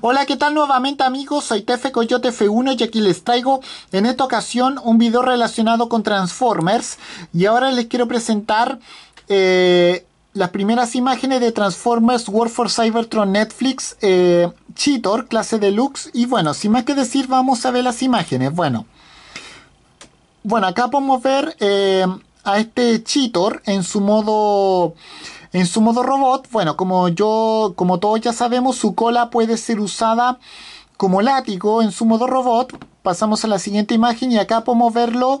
Hola, ¿qué tal nuevamente amigos? Soy Tefe Coyote F1 y aquí les traigo en esta ocasión un video relacionado con Transformers y ahora les quiero presentar eh, las primeras imágenes de Transformers War for Cybertron Netflix eh, Cheetor, clase deluxe y bueno, sin más que decir vamos a ver las imágenes, bueno bueno, acá podemos ver eh, a este Cheetor en su modo en su modo robot. Bueno, como yo como todos ya sabemos, su cola puede ser usada como látigo en su modo robot. Pasamos a la siguiente imagen y acá podemos verlo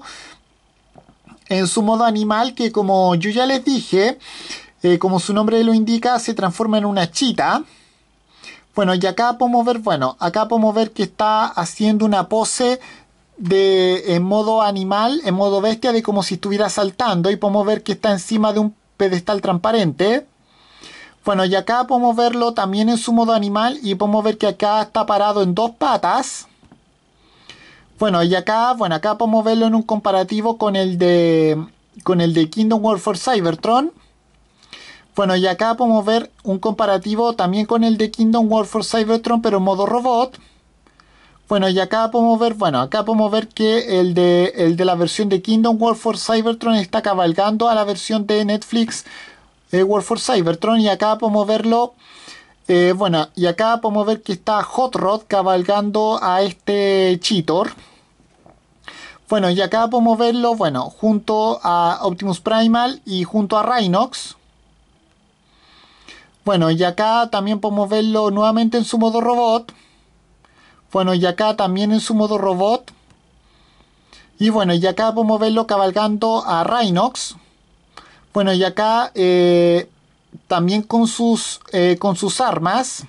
en su modo animal que como yo ya les dije, eh, como su nombre lo indica, se transforma en una chita. Bueno, y acá podemos ver, bueno, acá podemos ver que está haciendo una pose en modo animal, en modo bestia, de como si estuviera saltando y podemos ver que está encima de un pedestal transparente. Bueno, y acá podemos verlo también en su modo animal y podemos ver que acá está parado en dos patas. Bueno, y acá, bueno, acá podemos verlo en un comparativo con el de con el de Kingdom War for Cybertron. Bueno, y acá podemos ver un comparativo también con el de Kingdom War for Cybertron, pero en modo robot. Bueno, y acá podemos ver, bueno, acá podemos ver que el de, la versión de Kingdom War for Cybertron está cabalgando a la versión de Netflix eh, War for Cybertron y acá podemos verlo, eh, bueno, y acá podemos ver que está Hot Rod cabalgando a este Cheetor. Bueno, y acá podemos verlo, bueno, junto a Optimus Primal y junto a Rhinox. Bueno, y acá también podemos verlo nuevamente en su modo robot. Bueno, y acá también en su modo robot. Y bueno, y acá podemos verlo cabalgando a Rhinox. Bueno, y acá eh, también con sus, eh, con sus armas.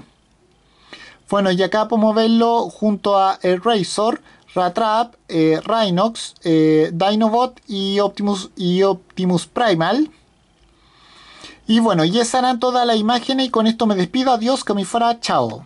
Bueno, y acá podemos verlo junto a Razor, Ratrap, eh, Rhinox, Dinobot y Optimus, y Optimus Primal. Y bueno, y esa toda todas las imágenes y con esto me despido. Adiós, que me fuera. Chao.